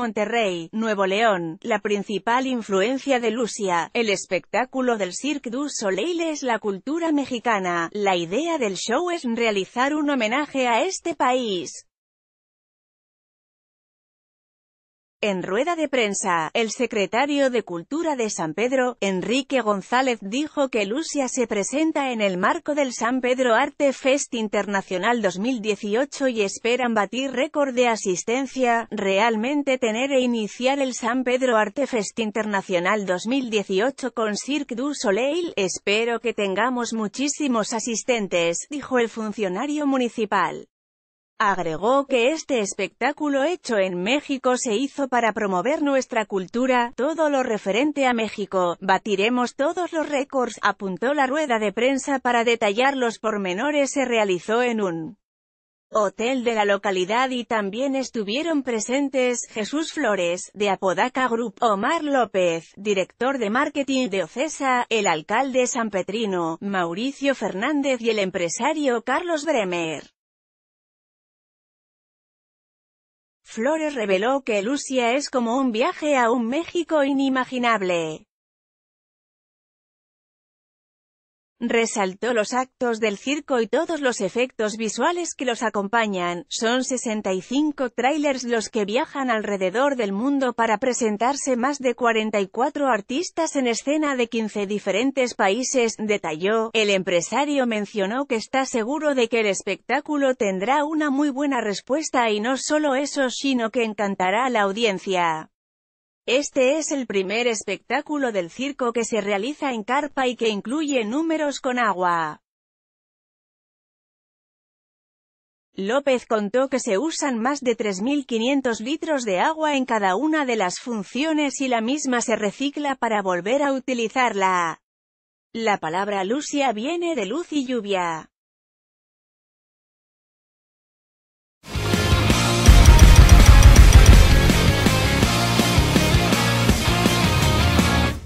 Monterrey, Nuevo León. La principal influencia de Lucia, el espectáculo del Cirque du Soleil es la cultura mexicana. La idea del show es realizar un homenaje a este país. En rueda de prensa, el secretario de Cultura de San Pedro, Enrique González, dijo que Lucia se presenta en el marco del San Pedro Arte Fest Internacional 2018 y esperan batir récord de asistencia, realmente tener e iniciar el San Pedro Arte Fest Internacional 2018 con Cirque du Soleil, espero que tengamos muchísimos asistentes, dijo el funcionario municipal. Agregó que este espectáculo hecho en México se hizo para promover nuestra cultura, todo lo referente a México, batiremos todos los récords, apuntó la rueda de prensa para detallar los pormenores se realizó en un hotel de la localidad y también estuvieron presentes Jesús Flores, de Apodaca Group, Omar López, director de marketing de Ocesa, el alcalde San Petrino, Mauricio Fernández y el empresario Carlos Bremer. Flores reveló que Lucia es como un viaje a un México inimaginable. Resaltó los actos del circo y todos los efectos visuales que los acompañan. Son 65 trailers los que viajan alrededor del mundo para presentarse más de 44 artistas en escena de 15 diferentes países, detalló. El empresario mencionó que está seguro de que el espectáculo tendrá una muy buena respuesta y no solo eso sino que encantará a la audiencia. Este es el primer espectáculo del circo que se realiza en carpa y que incluye números con agua. López contó que se usan más de 3.500 litros de agua en cada una de las funciones y la misma se recicla para volver a utilizarla. La palabra Lucia viene de luz y lluvia.